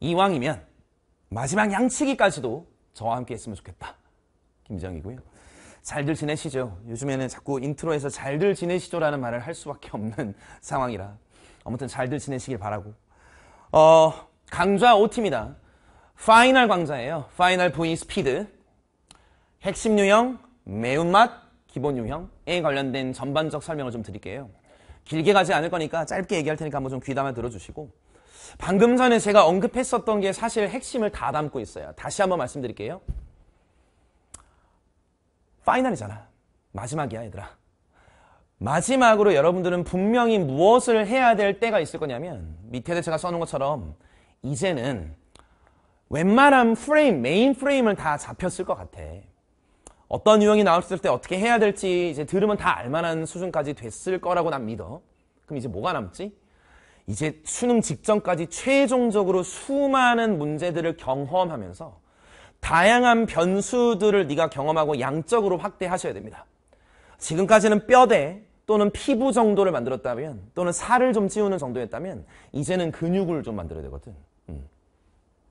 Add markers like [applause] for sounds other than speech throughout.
이왕이면 마지막 양치기까지도 저와 함께 했으면 좋겠다. 김정이고요. 잘들 지내시죠? 요즘에는 자꾸 인트로에서 잘들 지내시죠라는 말을 할 수밖에 없는 [laughs] 상황이라 아무튼 잘들 지내시길 바라고 어, 강좌 5팀이다. 파이널 강좌예요. 파이널 부인 스피드 핵심 유형, 매운맛, 기본 유형에 관련된 전반적 설명을 좀 드릴게요. 길게 가지 않을 거니까 짧게 얘기할 테니까 한번 좀 귀담아 들어주시고 방금 전에 제가 언급했었던 게 사실 핵심을 다 담고 있어요. 다시 한번 말씀드릴게요. 파이널이잖아. 마지막이야, 얘들아. 마지막으로 여러분들은 분명히 무엇을 해야 될 때가 있을 거냐면 밑에도 제가 써놓은 것처럼 이제는 웬만한 프레임, 메인 프레임을 다 잡혔을 것 같아. 어떤 유형이 나왔을 때 어떻게 해야 될지 이제 들으면 다 알만한 수준까지 됐을 거라고 난 믿어. 그럼 이제 뭐가 남지? 이제 수능 직전까지 최종적으로 수많은 문제들을 경험하면서 다양한 변수들을 네가 경험하고 양적으로 확대하셔야 됩니다. 지금까지는 뼈대 또는 피부 정도를 만들었다면 또는 살을 좀 찌우는 정도였다면 이제는 근육을 좀 만들어야 되거든. 음.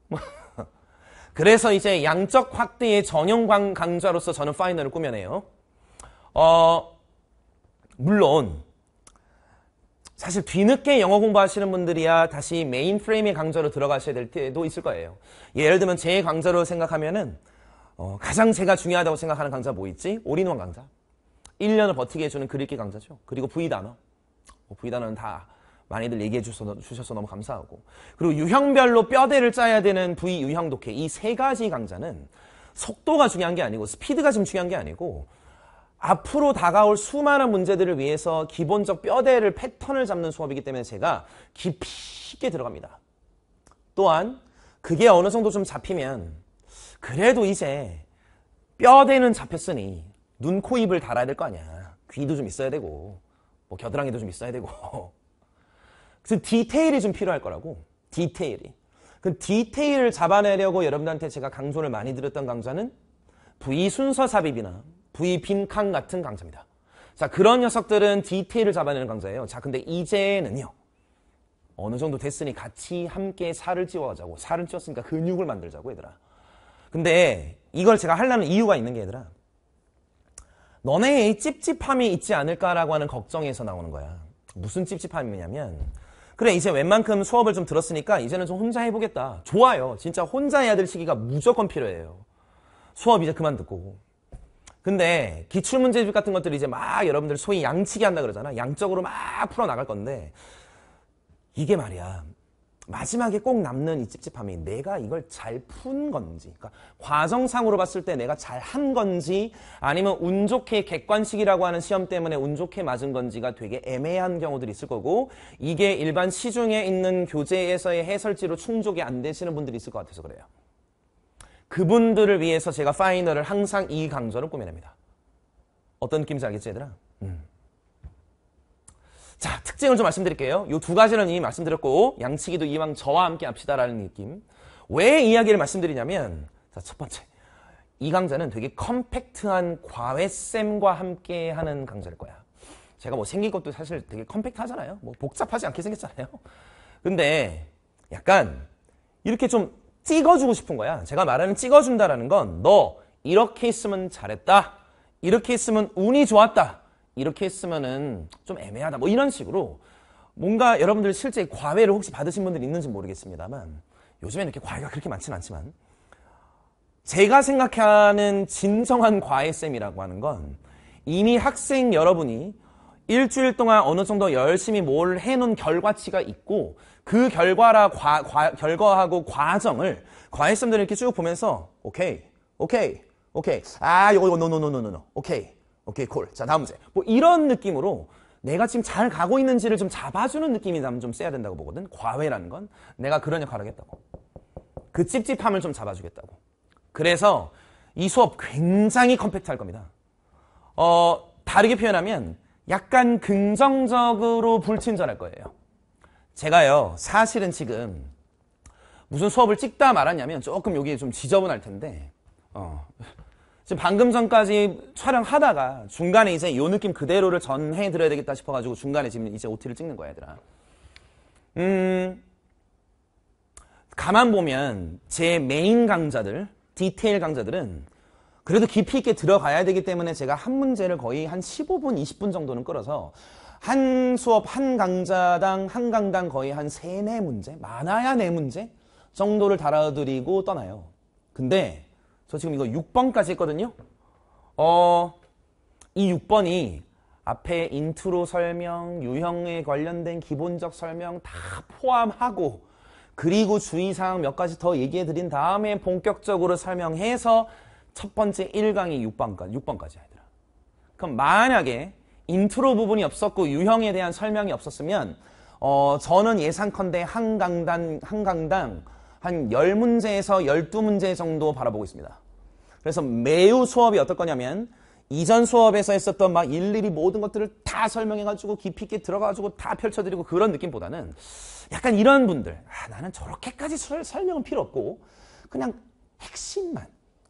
[laughs] 그래서 이제 양적 확대의 전형 강좌로서 저는 파이널을 꾸며내요. 어, 물론 사실 뒤늦게 영어 공부하시는 분들이야 다시 메인프레임의 강좌로 들어가셔야 될 때도 있을 거예요. 예, 예를 들면 제 강좌로 생각하면은 어, 가장 제가 중요하다고 생각하는 강좌 뭐 있지? 올인원 강좌. 1년을 버티게 해주는 그릴기 강좌죠. 그리고 V단어. V단어는 뭐 다 많이들 얘기해 주셔서, 주셔서 너무 감사하고. 그리고 유형별로 뼈대를 짜야 되는 V 유형 독해. 이 세 가지 강좌는 속도가 중요한 게 아니고 스피드가 지금 중요한 게 아니고 앞으로 다가올 수많은 문제들을 위해서 기본적 뼈대를 패턴을 잡는 수업이기 때문에 제가 깊이 있게 들어갑니다. 또한 그게 어느 정도 좀 잡히면 그래도 이제 뼈대는 잡혔으니 눈, 코, 입을 달아야 될 거 아니야. 귀도 좀 있어야 되고 뭐 겨드랑이도 좀 있어야 되고 [laughs] 그래서 디테일이 좀 필요할 거라고 디테일이 그 디테일을 잡아내려고 여러분들한테 제가 강조를 많이 드렸던 강좌는 부위 순서 삽입이나 V 빔캉 같은 강자입니다. 자, 그런 녀석들은 디테일을 잡아내는 강자예요. 자, 근데 이제는요. 어느 정도 됐으니 같이 함께 살을 찌워가자고 살을 찌웠으니까 근육을 만들자고, 얘들아. 근데 이걸 제가 하려는 이유가 있는 게 얘들아. 너네의 찝찝함이 있지 않을까라고 하는 걱정에서 나오는 거야. 무슨 찝찝함이냐면 그래 이제 웬만큼 수업을 좀 들었으니까 이제는 좀 혼자 해보겠다. 좋아요. 진짜 혼자 해야 될 시기가 무조건 필요해요. 수업 이제 그만 듣고 근데 기출문제집 같은 것들이 이제 막 여러분들 소위 양치기 한다 그러잖아. 양적으로 막 풀어나갈 건데 이게 말이야. 마지막에 꼭 남는 이 찝찝함이 내가 이걸 잘 푼 건지 그러니까 과정상으로 봤을 때 내가 잘 한 건지 아니면 운 좋게 객관식이라고 하는 시험 때문에 운 좋게 맞은 건지가 되게 애매한 경우들이 있을 거고 이게 일반 시중에 있는 교재에서의 해설지로 충족이 안 되시는 분들이 있을 것 같아서 그래요. 그분들을 위해서 제가 파이널을 항상 이강좌를 꾸며냅니다. 어떤 느낌인지 알겠지 얘들아? 음. 자 특징을 좀 말씀드릴게요. 이 두 가지는 이미 말씀드렸고 양치기도 이왕 저와 함께 합시다라는 느낌. 왜 이야기를 말씀드리냐면 자, 첫 번째 이 강좌는 되게 컴팩트한 과외쌤과 함께 하는 강좌일 거야. 제가 뭐 생긴 것도 사실 되게 컴팩트하잖아요. 뭐 복잡하지 않게 생겼잖아요. 근데 약간 이렇게 좀 찍어주고 싶은 거야. 제가 말하는 찍어준다라는 건 너 이렇게 있으면 잘했다. 이렇게 있으면 운이 좋았다. 이렇게 있으면은 좀 애매하다. 뭐 이런 식으로 뭔가 여러분들 실제 과외를 혹시 받으신 분들 이 있는지 모르겠습니다만 요즘에 이렇게 과외가 그렇게 많진 않지만 제가 생각하는 진정한 과외쌤이라고 하는 건 이미 학생 여러분이 일주일 동안 어느 정도 열심히 뭘 해놓은 결과치가 있고 그 결과라 과, 과, 결과하고 과정을 과외쌤들이 이렇게 쭉 보면서 오케이 오케이 오케이 아 이거 이거 노노노노노 오케이 오케이 콜 자 다음 문제 뭐 이런 느낌으로 내가 지금 잘 가고 있는지를 좀 잡아주는 느낌이 나면 좀 써야 된다고 보거든 과외라는 건 내가 그런 역할을 하겠다고 그 찝찝함을 좀 잡아주겠다고 그래서 이 수업 굉장히 컴팩트할 겁니다 어 다르게 표현하면 약간 긍정적으로 불친절할 거예요. 제가요, 사실은 지금 무슨 수업을 찍다 말았냐면 조금 여기 좀 지저분할 텐데, 어. 지금 방금 전까지 촬영하다가 중간에 이제 요 느낌 그대로를 전해드려야 되겠다 싶어가지고 중간에 지금 이제 OT를 찍는 거야, 얘들아. 음, 가만 보면 제 메인 강좌들, 디테일 강좌들은 그래도 깊이 있게 들어가야 되기 때문에 제가 한 문제를 거의 한 15분, 20분 정도는 끌어서 한 수업, 한강좌당한 강당 거의 한 3, 4문제? 많아야 4문제? 정도를 달아드리고 떠나요. 근데 저 지금 이거 6번까지 했거든요. 어, 이 6번이 앞에 인트로 설명, 유형에 관련된 기본적 설명 다 포함하고 그리고 주의사항 몇 가지 더 얘기해 드린 다음에 본격적으로 설명해서 첫 번째 1강이 6번까지, 6번까지 하더라 그럼 만약에 인트로 부분이 없었고 유형에 대한 설명이 없었으면 어, 저는 예상컨대 한 강당, 한 강당 한 10문제에서 12문제 정도 바라보고 있습니다. 그래서 매우 수업이 어떨 거냐면 이전 수업에서 했었던 막 일일이 모든 것들을 다 설명해가지고 깊이 있게 들어가지고 다 펼쳐드리고 그런 느낌보다는 약간 이런 분들 아, 나는 저렇게까지 설명은 필요 없고 그냥 핵심만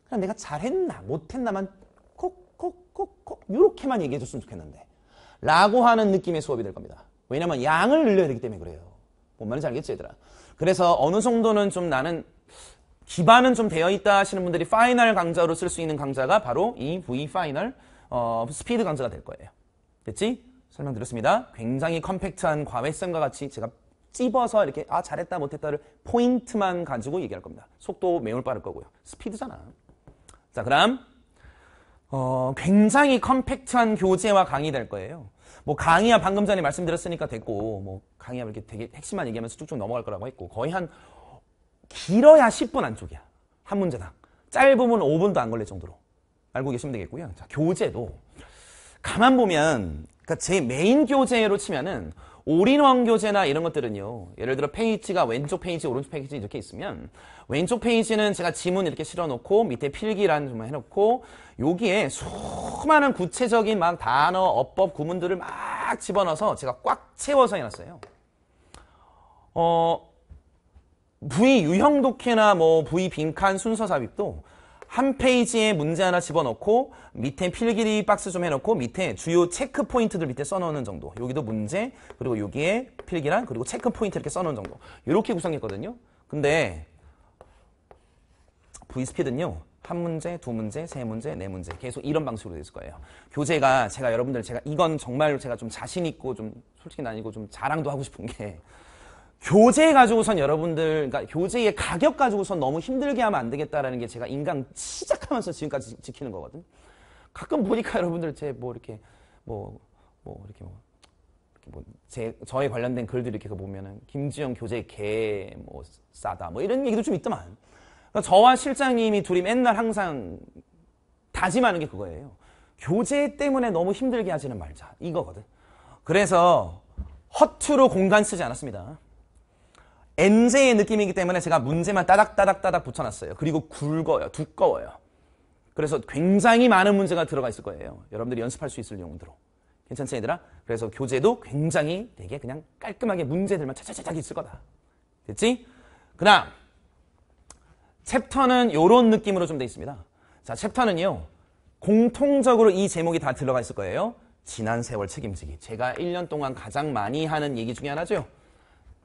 그냥 내가 잘했나 못했나만 콕콕콕콕 이렇게만 얘기해줬으면 좋겠는데 라고 하는 느낌의 수업이 될 겁니다. 왜냐하면 양을 늘려야 되기 때문에 그래요. 뭔 말인지 알겠지 얘들아. 그래서 어느 정도는 좀 나는 기반은 좀 되어 있다 하시는 분들이 파이널 강좌로 쓸 수 있는 강좌가 바로 이 V 파이널 어, 스피드 강좌가 될 거예요. 됐지? 설명드렸습니다. 굉장히 컴팩트한 과외쌤과 같이 제가 찝어서 이렇게 아 잘했다 못했다를 포인트만 가지고 얘기할 겁니다. 속도 매우 빠를 거고요. 스피드잖아. 자, 그럼 어, 굉장히 컴팩트한 교재와 강의 될 거예요. 뭐 강의야 방금 전에 말씀드렸으니까 됐고 뭐 강의야 이렇게 되게 핵심만 얘기하면서 쭉쭉 넘어갈 거라고 했고 거의 한 길어야 10분 안쪽이야. 한 문제당. 짧으면 5분도 안 걸릴 정도로 알고 계시면 되겠고요. 자, 교재도 가만 보면 그러니까 제 메인 교재로 치면은 올인원 교재나 이런 것들은요. 예를 들어 페이지가 왼쪽 페이지, 오른쪽 페이지 이렇게 있으면 왼쪽 페이지는 제가 지문 이렇게 실어놓고 밑에 필기란 좀 해놓고 여기에 수많은 구체적인 막 단어, 어법, 구문들을 막 집어넣어서 제가 꽉 채워서 해놨어요. 어, V 유형 독해나 뭐 V 빈칸 순서 삽입도 한 페이지에 문제 하나 집어넣고 밑에 필기리 박스 좀 해놓고 밑에 주요 체크 포인트들 밑에 써놓는 정도. 여기도 문제 그리고 여기에 필기란 그리고 체크 포인트 이렇게 써놓은 정도. 이렇게 구성했거든요. 근데 V스피드는요. 한 문제, 두 문제, 세 문제, 네 문제 계속 이런 방식으로 됐을 거예요. 교재가 제가 여러분들 제가 이건 정말 로 제가 좀 자신 있고 좀 솔직히 아니고 좀 자랑도 하고 싶은 게 교재 가지고선 여러분들, 그러니까 교재의 가격 가지고선 너무 힘들게 하면 안 되겠다라는 게 제가 인강 시작하면서 지금까지 지키는 거거든. 가끔 보니까 여러분들 제 뭐 이렇게 뭐, 뭐 이렇게 뭐, 이렇게 뭐 제, 저에 관련된 글들 이렇게 그 보면은 김지영 교재 개 뭐 싸다 뭐 이런 얘기도 좀 있더만. 그러니까 저와 실장님이 둘이 맨날 항상 다짐하는 게 그거예요. 교재 때문에 너무 힘들게 하지는 말자. 이거거든. 그래서 허투루 공간 쓰지 않았습니다. M세의 느낌이기 때문에 제가 문제만 따닥따닥따닥 붙여놨어요. 그리고 굵어요. 두꺼워요. 그래서 굉장히 많은 문제가 들어가 있을 거예요. 여러분들이 연습할 수 있을 용도로. 괜찮지 얘들아? 그래서 교재도 굉장히 되게 그냥 깔끔하게 문제들만 차차차차 있을 거다. 됐지? 그 다음 챕터는 이런 느낌으로 좀 돼 있습니다. 자 챕터는요. 공통적으로 이 제목이 다 들어가 있을 거예요. 지난 세월 책임지기. 제가 1년 동안 가장 많이 하는 얘기 중에 하나죠.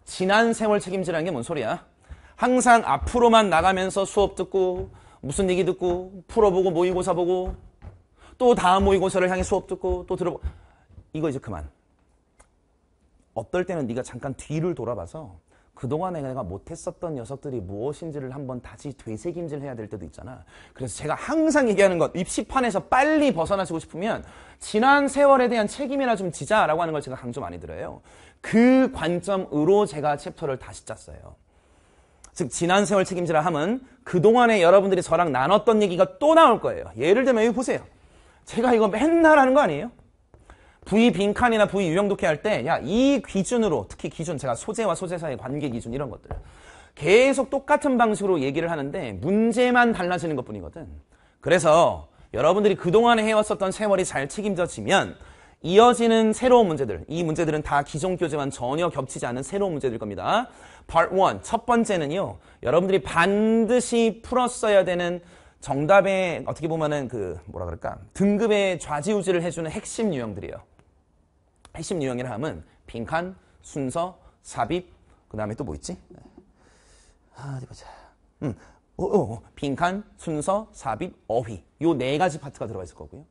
지난 생활 책임지라는 게 뭔 소리야? 항상 앞으로만 나가면서 수업 듣고 무슨 얘기 듣고 풀어보고 모의고사 보고 또 다음 모의고사를 향해 수업 듣고 또 들어보고 이거 이제 그만. 어떨 때는 네가 잠깐 뒤를 돌아봐서 그동안에 내가 못했었던 녀석들이 무엇인지를 한번 다시 되새김질 해야 될 때도 있잖아. 그래서 제가 항상 얘기하는 것, 입시판에서 빨리 벗어나시고 싶으면 지난 세월에 대한 책임이나 좀 지자라고 하는 걸 제가 강조 많이 들어요그 관점으로 제가 챕터를 다시 짰어요. 즉 지난 세월 책임지라 함은 그동안에 여러분들이 저랑 나눴던 얘기가 또 나올 거예요. 예를 들면 여기 보세요. 제가 이거 맨날 하는 거 아니에요? 부위 빈칸이나 부위 유형 독해 할때야이 기준으로 특히 기준 제가 소재와 소재 사이의 관계 기준 이런 것들 계속 똑같은 방식으로 얘기를 하는데 문제만 달라지는 것뿐이거든. 그래서 여러분들이 그동안에 해왔었던 세월이 잘 책임져지면 이어지는 새로운 문제들, 이 문제들은 다 기존 교재만 전혀 겹치지 않은 새로운 문제들 겁니다. Part 1, 첫 번째는요. 여러분들이 반드시 풀었어야 되는 정답의 어떻게 보면은 그 뭐라 그럴까? 등급의 좌지우지를 해주는 핵심 유형들이에요. 핵심 유형이라 함은 빈칸, 순서, 삽입, 그 다음에 또 뭐 있지? 아, 어디 보자. 음, 오, 어, 오, 어, 어. 빈칸, 순서, 삽입, 어휘. 요 네 가지 파트가 들어가 있을 거고요.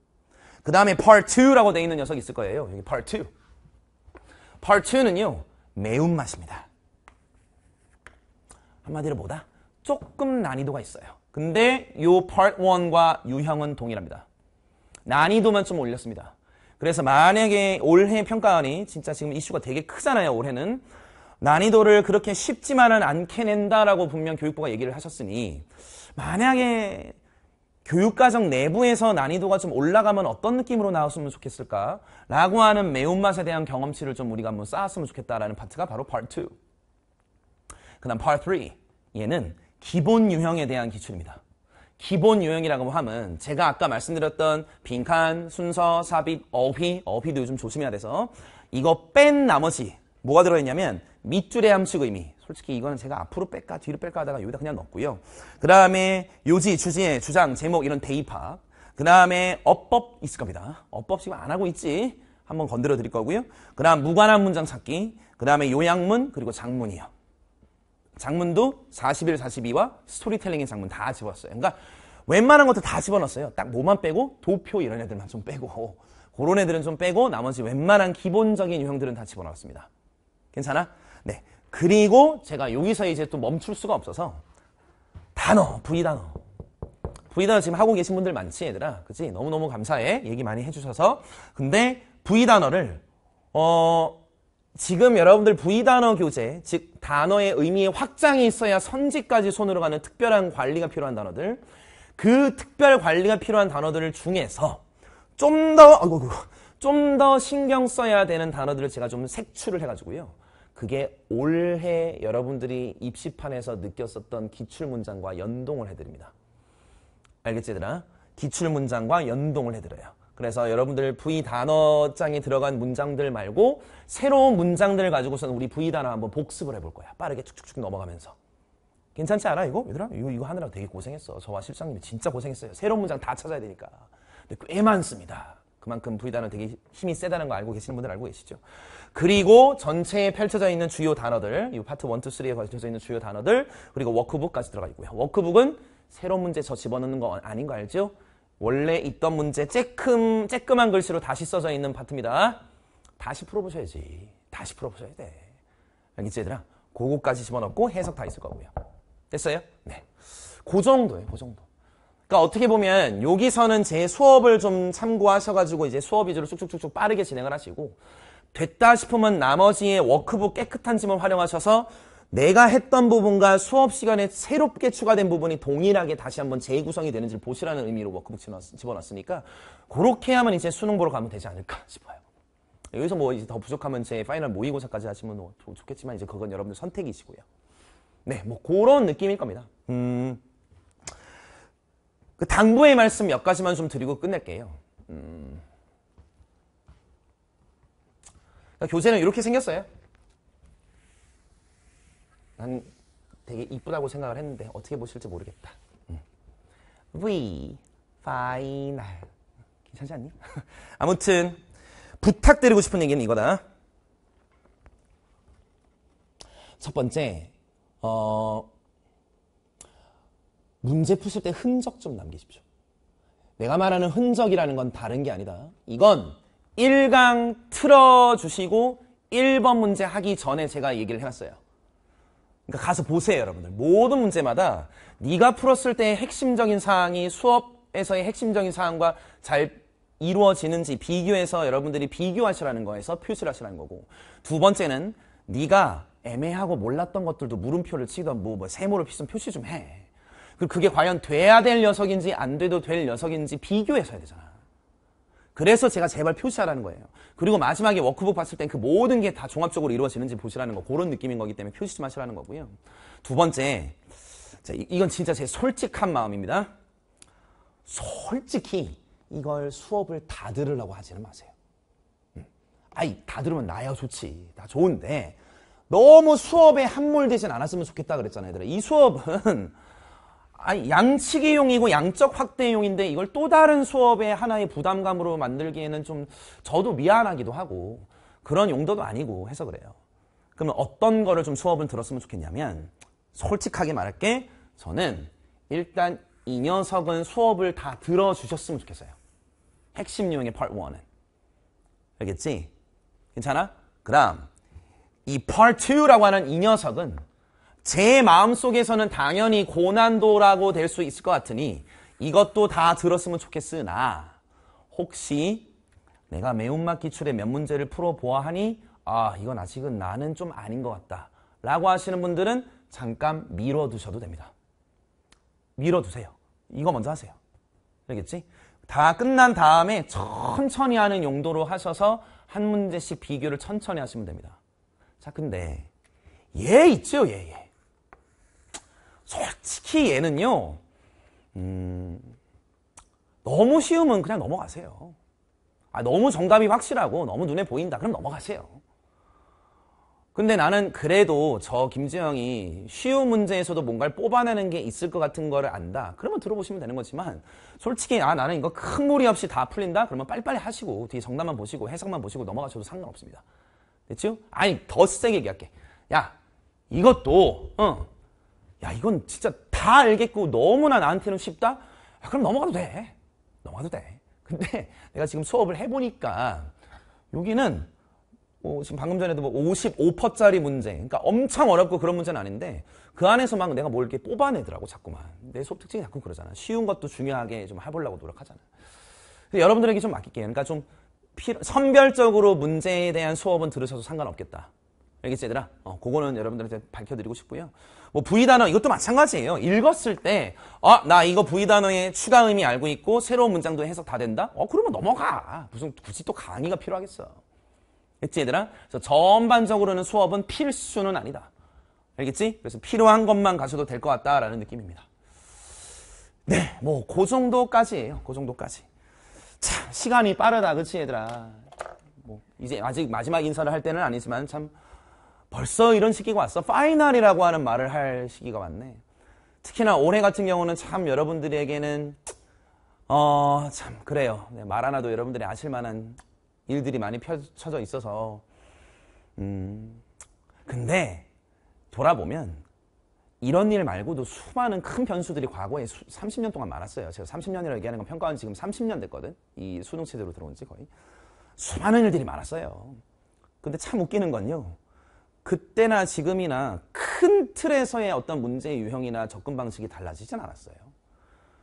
그 다음에 part 2라고 되어 있는 녀석이 있을 거예요. 여기 part 2. part 2는요. 매운맛입니다. 한마디로 뭐다? 조금 난이도가 있어요. 근데 요 part 1과 유형은 동일합니다. 난이도만 좀 올렸습니다. 그래서 만약에 올해 평가안이 진짜 지금 이슈가 되게 크잖아요. 올해는 난이도를 그렇게 쉽지만은 않게 낸다라고 분명 교육부가 얘기를 하셨으니 만약에 교육과정 내부에서 난이도가 좀 올라가면 어떤 느낌으로 나왔으면 좋겠을까? 라고 하는 매운맛에 대한 경험치를 좀 우리가 한번 쌓았으면 좋겠다라는 파트가 바로 파트 2. 그 다음 파트 3. 얘는 기본 유형에 대한 기출입니다. 기본 유형이라고 하면 제가 아까 말씀드렸던 빈칸, 순서, 삽입, 어휘, 어휘도 요즘 조심해야 돼서 이거 뺀 나머지 뭐가 들어있냐면 밑줄의 함축 의미 솔직히 이거는 제가 앞으로 뺄까 뒤로 뺄까 하다가 여기다 그냥 넣었고요 그 다음에 요지, 주제, 주장, 제목 이런 대입학 그 다음에 어법 있을 겁니다 어법 지금 안 하고 있지 한번 건드려 드릴 거고요 그 다음 무관한 문장 찾기 그 다음에 요양문 그리고 장문이요 장문도 4 0일 42와 스토리텔링의 장문 다 집었어요. 그러니까 웬만한 것도 다 집어넣었어요. 딱 뭐만 빼고 도표 이런 애들만 좀 빼고 그런 애들은 좀 빼고 나머지 웬만한 기본적인 유형들은 다 집어넣었습니다. 괜찮아? 네. 그리고 제가 여기서 이제 또 멈출 수가 없어서 단어, V단어. V단어 지금 하고 계신 분들 많지 얘들아. 그치? 너무너무 감사해. 얘기 많이 해주셔서. 근데 V단어를 어... 지금 여러분들 V단어 교재, 즉 단어의 의미의 확장이 있어야 선지까지 손으로 가는 특별한 관리가 필요한 단어들 그 특별 관리가 필요한 단어들 중에서 좀더좀더 신경 써야 되는 단어들을 제가 좀 색출을 해가지고요. 그게 올해 여러분들이 입시판에서 느꼈었던 기출문장과 연동을 해드립니다. 알겠지 얘들아? 기출문장과 연동을 해드려요. 그래서 여러분들 V 단어장에 들어간 문장들 말고 새로운 문장들을 가지고서는 우리 V 단어 한번 복습을 해볼 거야. 빠르게 쭉쭉쭉 넘어가면서. 괜찮지 않아 이거? 얘들아 이거, 이거 하느라 되게 고생했어. 저와 실장님이 진짜 고생했어요. 새로운 문장 다 찾아야 되니까. 근데 꽤 많습니다. 그만큼 V 단어 되게 힘이 세다는 거 알고 계시는 분들 알고 계시죠? 그리고 전체에 펼쳐져 있는 주요 단어들, 이 파트 1, 2, 3에 걸쳐져 있는 주요 단어들, 그리고 워크북까지 들어가 있고요. 워크북은 새로운 문제 저 집어넣는 거 아닌 거 알죠? 원래 있던 문제 쬐끔, 쬐끔한 글씨로 다시 써져 있는 파트입니다. 다시 풀어보셔야지. 다시 풀어보셔야 돼. 알겠지 얘들아? 그거까지 집어넣고 해석 다 있을 거고요. 됐어요? 네. 그 정도예요. 그 정도. 그러니까 어떻게 보면 여기서는 제 수업을 좀 참고하셔가지고 이제 수업 위주로 쭉쭉쭉쭉 빠르게 진행을 하시고 됐다 싶으면 나머지의 워크북 깨끗한 짐을 활용하셔서 내가 했던 부분과 수업 시간에 새롭게 추가된 부분이 동일하게 다시 한번 재구성이 되는지를 보시라는 의미로 워크북 집어넣었으니까 그렇게 하면 이제 수능 보러 가면 되지 않을까 싶어요. 여기서 뭐 이제 더 부족하면 제 파이널 모의고사까지 하시면 뭐 좋겠지만 이제 그건 여러분들 선택이시고요. 네, 뭐 그런 느낌일 겁니다. 음, 그 당부의 말씀 몇 가지만 좀 드리고 끝낼게요. 음, 그러니까 교재는 이렇게 생겼어요. 난 되게 이쁘다고 생각을 했는데 어떻게 보실지 모르겠다. 음. V 파이널 괜찮지 않니? [laughs] 아무튼 부탁드리고 싶은 얘기는 이거다. 첫 번째 어, 문제 푸실 때 흔적 좀 남기십시오. 내가 말하는 흔적이라는 건 다른 게 아니다. 이건 1강 틀어주시고 1번 문제 하기 전에 제가 얘기를 해놨어요. 그러니까 가서 보세요, 여러분들. 모든 문제마다 네가 풀었을 때의 핵심적인 사항이 수업에서의 핵심적인 사항과 잘 이루어지는지 비교해서 여러분들이 비교하시라는 거에서 표시를 하시라는 거고 두 번째는 네가 애매하고 몰랐던 것들도 물음표를 치던 뭐, 뭐 세모를 피든 표시 좀 해. 그 그게 과연 돼야 될 녀석인지 안 돼도 될 녀석인지 비교해서 해야 되잖아. 그래서 제가 제발 표시하라는 거예요. 그리고 마지막에 워크북 봤을 땐 그 모든 게 다 종합적으로 이루어지는지 보시라는 거 그런 느낌인 거기 때문에 표시 좀 하시라는 거고요. 두 번째, 자, 이건 진짜 제 솔직한 마음입니다. 솔직히 이걸 수업을 다 들으려고 하지는 마세요. 음. 아이, 다 들으면 나야 좋지. 다 좋은데 너무 수업에 함몰되진 않았으면 좋겠다 그랬잖아요. 이 수업은 아니, 양치기용이고 양적 확대용인데 이걸 또 다른 수업의 하나의 부담감으로 만들기에는 좀 저도 미안하기도 하고 그런 용도도 아니고 해서 그래요. 그러면 어떤 거를 좀 수업을 들었으면 좋겠냐면 솔직하게 말할게 저는 일단 이 녀석은 수업을 다 들어주셨으면 좋겠어요. 핵심 유형의 part 1은. 알겠지? 괜찮아? 그 다음 이 part 2라고 하는 이 녀석은 제 마음 속에서는 당연히 고난도라고 될 수 있을 것 같으니 이것도 다 들었으면 좋겠으나 혹시 내가 매운맛 기출의 몇 문제를 풀어보아하니 아 이건 아직은 나는 좀 아닌 것 같다 라고 하시는 분들은 잠깐 미뤄두셔도 됩니다. 미뤄두세요. 이거 먼저 하세요. 알겠지? 다 끝난 다음에 천천히 하는 용도로 하셔서 한 문제씩 비교를 천천히 하시면 됩니다. 자 근데 얘 예, 있죠 얘 예, 얘. 예. 솔직히 얘는요, 음, 너무 쉬우면 그냥 넘어가세요. 아, 너무 정답이 확실하고 너무 눈에 보인다. 그럼 넘어가세요. 근데 나는 그래도 저 김지영이 쉬운 문제에서도 뭔가를 뽑아내는 게 있을 것 같은 거를 안다. 그러면 들어보시면 되는 거지만 솔직히 아 나는 이거 큰 무리 없이 다 풀린다. 그러면 빨리빨리 하시고 뒤에 정답만 보시고 해석만 보시고 넘어가셔도 상관없습니다. 됐죠? 아니 더 세게 얘기할게. 야 이것도 어, 야 이건 진짜 다 알겠고 너무나 나한테는 쉽다? 야, 그럼 넘어가도 돼. 넘어가도 돼. 근데 [laughs] 내가 지금 수업을 해보니까 여기는 뭐 지금 방금 전에도 뭐 55%짜리 문제 그러니까 엄청 어렵고 그런 문제는 아닌데 그 안에서 막 내가 뭘 이렇게 뽑아내더라고 자꾸만 내 수업 특징이 자꾸 그러잖아 쉬운 것도 중요하게 좀 해보려고 노력하잖아 여러분들에게 좀 맡길게요 그러니까 좀필 선별적으로 문제에 대한 수업은 들으셔도 상관없겠다 알겠지 얘들아? 어, 그거는 여러분들한테 밝혀드리고 싶고요. 뭐 V 단어 이것도 마찬가지예요. 읽었을 때 아, 나 이거 V 단어의 추가 의미 알고 있고 새로운 문장도 해석 다 된다? 어, 그러면 넘어가. 무슨 굳이 또 강의가 필요하겠어. 알겠지 얘들아? 그래서 전반적으로는 수업은 필수는 아니다. 알겠지? 그래서 필요한 것만 가셔도 될 것 같다라는 느낌입니다. 네, 뭐그 정도까지예요. 그 정도까지. 참 시간이 빠르다, 그치 얘들아? 뭐 이제 아직 마지막 인사를 할 때는 아니지만 참 벌써 이런 시기가 왔어. 파이널이라고 하는 말을 할 시기가 왔네. 특히나 올해 같은 경우는 참 여러분들에게는 어참 그래요. 네, 말 하나도 여러분들이 아실 만한 일들이 많이 펼쳐져 있어서 음 근데 돌아보면 이런 일 말고도 수많은 큰 변수들이 과거에 수, 30년 동안 많았어요. 제가 30년이라고 얘기하는 건 평가원 지금 30년 됐거든. 이 수능 체제로 들어온 지 거의. 수많은 일들이 많았어요. 근데 참 웃기는 건요. 그때나 지금이나 큰 틀에서의 어떤 문제 유형이나 접근 방식이 달라지진 않았어요.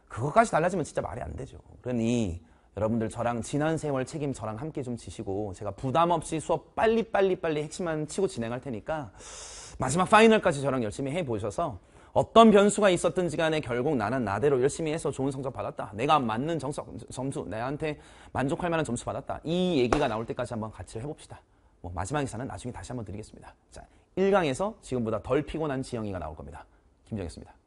그것까지 달라지면 진짜 말이 안 되죠. 그러니 여러분들 저랑 지난 세월 책임 저랑 함께 좀 지시고 제가 부담 없이 수업 빨리 빨리 빨리 핵심만 치고 진행할 테니까 마지막 파이널까지 저랑 열심히 해보셔서 어떤 변수가 있었든지 간에 결국 나는 나대로 열심히 해서 좋은 성적 받았다. 내가 맞는 정석, 점수, 나한테 만족할 만한 점수 받았다. 이 얘기가 나올 때까지 한번 같이 해봅시다. 뭐 마지막 기사는 나중에 다시 한번 드리겠습니다. 자, 1강에서 지금보다 덜 피곤한 지영이가 나올 겁니다. 김정했습니다.